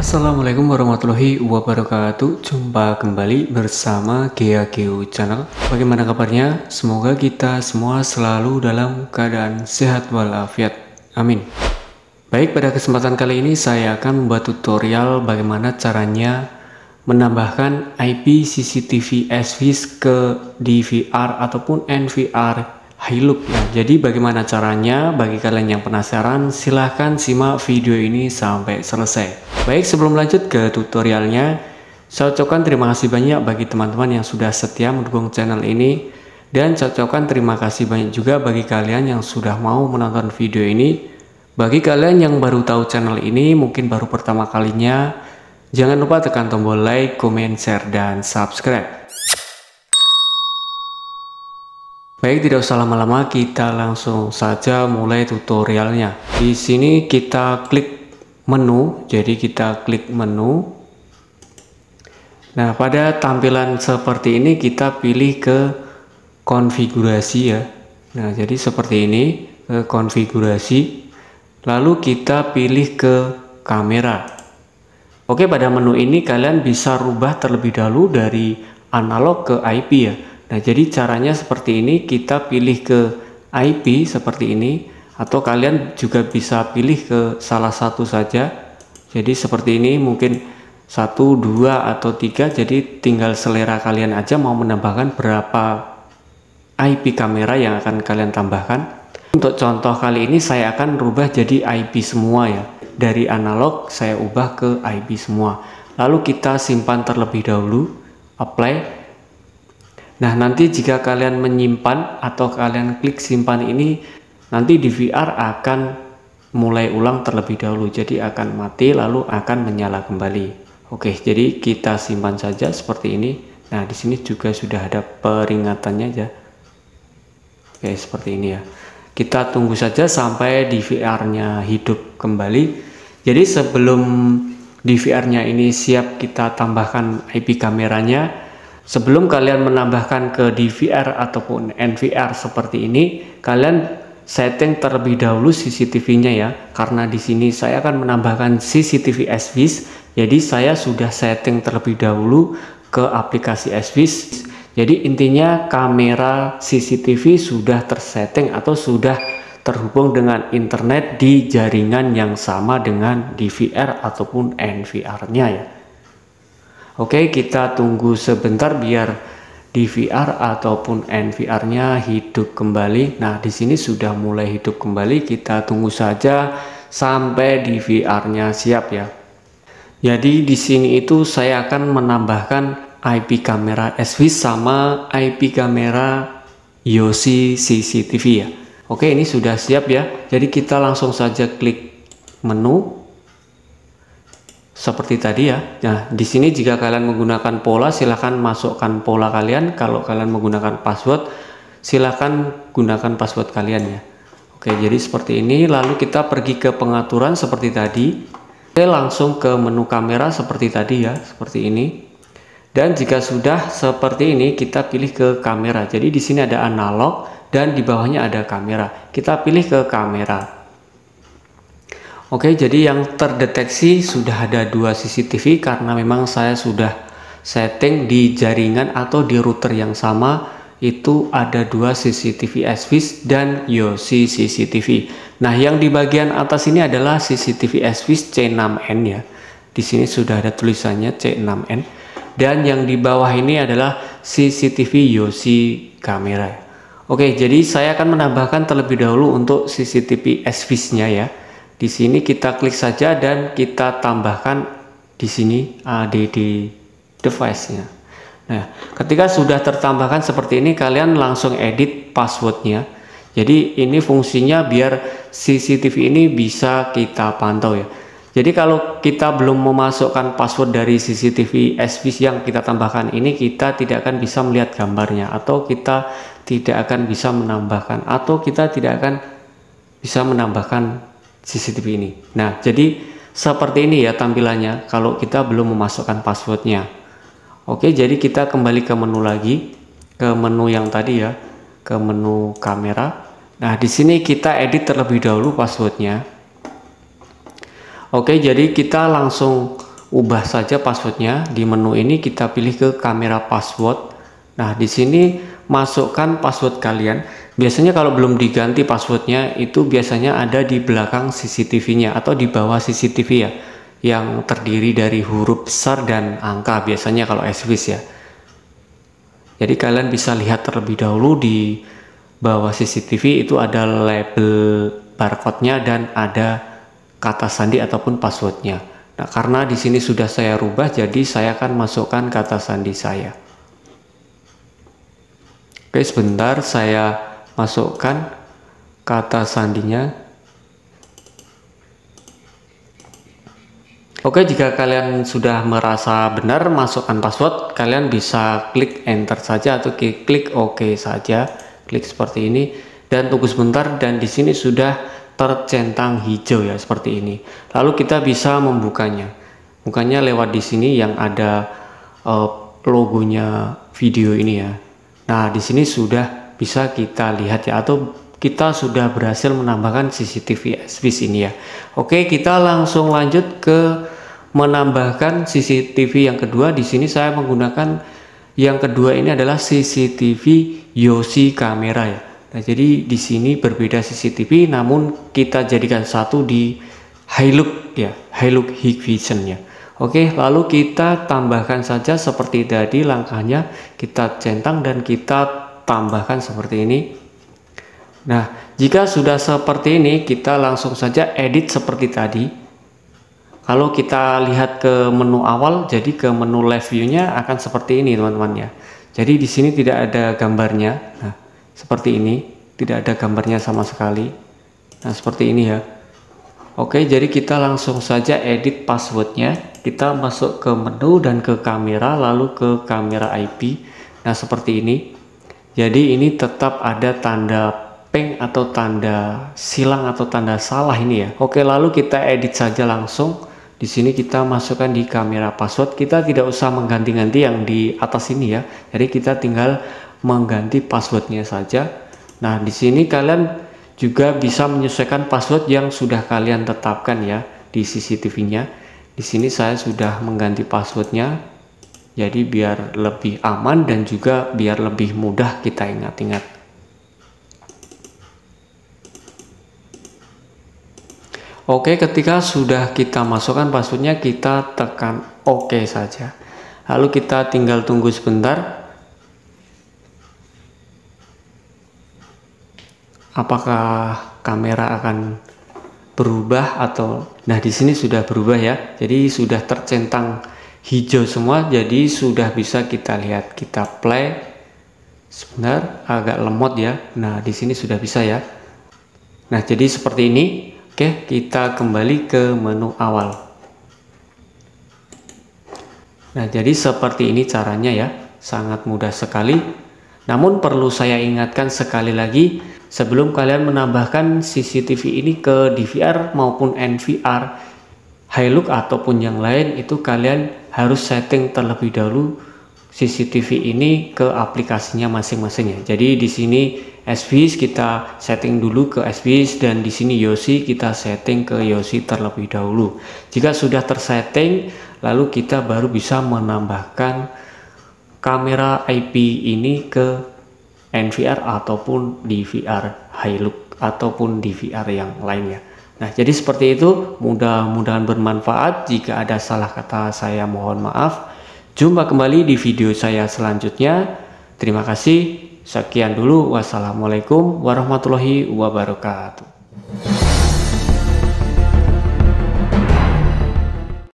Assalamualaikum warahmatullahi wabarakatuh Jumpa kembali bersama GAGU Channel Bagaimana kabarnya? Semoga kita semua selalu dalam keadaan sehat walafiat Amin Baik pada kesempatan kali ini saya akan membuat tutorial bagaimana caranya menambahkan IP CCTV SVS ke DVR ataupun NVR high look ya. Jadi bagaimana caranya? Bagi kalian yang penasaran, silahkan simak video ini sampai selesai. Baik, sebelum lanjut ke tutorialnya, saya ucapkan terima kasih banyak bagi teman-teman yang sudah setia mendukung channel ini. Dan saya ucapkan terima kasih banyak juga bagi kalian yang sudah mau menonton video ini. Bagi kalian yang baru tahu channel ini, mungkin baru pertama kalinya, jangan lupa tekan tombol like, comment, share, dan subscribe. Baik, tidak usah lama-lama, kita langsung saja mulai tutorialnya. Di sini kita klik menu, jadi kita klik menu. Nah, pada tampilan seperti ini kita pilih ke konfigurasi ya. Nah, jadi seperti ini ke konfigurasi. Lalu kita pilih ke kamera. Oke, pada menu ini kalian bisa rubah terlebih dahulu dari analog ke IP ya. Nah, jadi caranya seperti ini, kita pilih ke IP seperti ini, atau kalian juga bisa pilih ke salah satu saja. Jadi seperti ini mungkin satu, dua, atau tiga. Jadi tinggal selera kalian aja mau menambahkan berapa IP kamera yang akan kalian tambahkan. Untuk contoh kali ini saya akan rubah jadi IP semua ya. Dari analog saya ubah ke IP semua. Lalu kita simpan terlebih dahulu, apply. Nah, nanti jika kalian menyimpan atau kalian klik simpan ini, nanti di VR akan mulai ulang terlebih dahulu. Jadi akan mati lalu akan menyala kembali. Oke, jadi kita simpan saja seperti ini. Nah, di sini juga sudah ada peringatannya ya. Oke, seperti ini ya. Kita tunggu saja sampai di VR-nya hidup kembali. Jadi sebelum di VR-nya ini siap kita tambahkan IP kameranya, sebelum kalian menambahkan ke DVR ataupun NVR seperti ini, kalian setting terlebih dahulu CCTV-nya ya, karena di sini saya akan menambahkan CCTV SVIS, jadi saya sudah setting terlebih dahulu ke aplikasi SVIS. Jadi intinya kamera CCTV sudah tersetting atau sudah terhubung dengan internet di jaringan yang sama dengan DVR ataupun NVR-nya ya. Oke, kita tunggu sebentar biar DVR ataupun NVR-nya hidup kembali. Nah, di sini sudah mulai hidup kembali. Kita tunggu saja sampai DVR-nya siap ya. Jadi di sini itu saya akan menambahkan IP kamera SV sama IP kamera Yosi CCTV ya. Oke, ini sudah siap ya. Jadi kita langsung saja klik menu seperti tadi ya. Nah, di sini jika kalian menggunakan pola silahkan masukkan pola kalian. Kalau kalian menggunakan password silahkan gunakan password kalian ya. Oke, jadi seperti ini. Lalu kita pergi ke pengaturan seperti tadi. Oke, langsung ke menu kamera seperti tadi ya, seperti ini. Dan jika sudah seperti ini, kita pilih ke kamera. Jadi di sini ada analog dan di bawahnya ada kamera. Kita pilih ke kamera. Oke, jadi yang terdeteksi sudah ada dua CCTV karena memang saya sudah setting di jaringan atau di router yang sama itu ada dua CCTV SVIS dan Yosi CCTV. Nah, yang di bagian atas ini adalah CCTV SVIS C6N ya. Di sini sudah ada tulisannya C6N dan yang di bawah ini adalah CCTV Yosi kamera. Oke, jadi saya akan menambahkan terlebih dahulu untuk CCTV SVIS-nya ya. Di sini kita klik saja dan kita tambahkan di sini ADD device-nya. Nah, ketika sudah tertambahkan seperti ini, kalian langsung edit passwordnya. Jadi ini fungsinya biar CCTV ini bisa kita pantau ya. Jadi kalau kita belum memasukkan password dari CCTV SVC yang kita tambahkan ini kita tidak akan bisa melihat gambarnya atau kita tidak akan bisa menambahkan atau kita tidak akan bisa menambahkan CCTV ini. Nah, jadi seperti ini ya tampilannya kalau kita belum memasukkan passwordnya. Oke, jadi kita kembali ke menu lagi, ke menu yang tadi ya, ke menu kamera. Nah, di sini kita edit terlebih dahulu passwordnya. Oke, jadi kita langsung ubah saja passwordnya di menu ini kita pilih ke kamera password. Nah, di sini masukkan password kalian. Biasanya kalau belum diganti passwordnya itu biasanya ada di belakang CCTV-nya atau di bawah CCTV ya yang terdiri dari huruf besar dan angka biasanya kalau SWIS ya. Jadi kalian bisa lihat terlebih dahulu di bawah CCTV itu ada label barcode-nya dan ada kata sandi ataupun passwordnya. Nah, karena di sini sudah saya rubah, jadi saya akan masukkan kata sandi saya. Oke, sebentar saya masukkan kata sandinya Oke, jika kalian sudah merasa benar masukkan password, kalian bisa klik enter saja atau klik OK saja. Klik seperti ini dan tunggu sebentar dan di sini sudah tercentang hijau ya seperti ini. Lalu kita bisa membukanya. bukannya lewat di sini yang ada uh, logonya video ini ya. Nah, di sini sudah bisa kita lihat ya atau kita sudah berhasil menambahkan CCTV di ini ya oke kita langsung lanjut ke menambahkan CCTV yang kedua di sini saya menggunakan yang kedua ini adalah CCTV Yosi kamera ya Nah, jadi di sini berbeda CCTV namun kita jadikan satu di Hilux ya, Hilux Hikvision ya. Oke, lalu kita tambahkan saja seperti tadi langkahnya kita centang dan kita tambahkan seperti ini nah jika sudah seperti ini kita langsung saja edit seperti tadi kalau kita lihat ke menu awal jadi ke menu live view-nya akan seperti ini teman-teman ya jadi di sini tidak ada gambarnya nah seperti ini tidak ada gambarnya sama sekali nah seperti ini ya Oke, jadi kita langsung saja edit passwordnya. Kita masuk ke menu dan ke kamera, lalu ke kamera IP. Nah, seperti ini. Jadi ini tetap ada tanda peng atau tanda silang atau tanda salah ini ya. Oke, lalu kita edit saja langsung. Di sini kita masukkan di kamera password. Kita tidak usah mengganti-ganti yang di atas ini ya. Jadi kita tinggal mengganti passwordnya saja. Nah, di sini kalian juga bisa menyesuaikan password yang sudah kalian tetapkan ya di CCTV-nya. Di sini saya sudah mengganti passwordnya jadi biar lebih aman dan juga biar lebih mudah kita ingat-ingat. Oke, ketika sudah kita masukkan passwordnya, kita tekan OK saja. Lalu kita tinggal tunggu sebentar. Apakah kamera akan berubah atau nah di sini sudah berubah ya. Jadi sudah tercentang hijau semua jadi sudah bisa kita lihat kita play sebentar agak lemot ya nah di sini sudah bisa ya nah jadi seperti ini oke kita kembali ke menu awal nah jadi seperti ini caranya ya sangat mudah sekali namun perlu saya ingatkan sekali lagi sebelum kalian menambahkan CCTV ini ke DVR maupun NVR Hilux ataupun yang lain itu kalian harus setting terlebih dahulu CCTV ini ke aplikasinya masing-masing ya. Jadi di sini SVS kita setting dulu ke SVS dan di sini Yosi kita setting ke Yosi terlebih dahulu. Jika sudah tersetting lalu kita baru bisa menambahkan kamera IP ini ke NVR ataupun DVR Hilux ataupun DVR yang lainnya. Nah, jadi seperti itu. Mudah-mudahan bermanfaat. Jika ada salah kata, saya mohon maaf. Jumpa kembali di video saya selanjutnya. Terima kasih. Sekian dulu. Wassalamualaikum warahmatullahi wabarakatuh.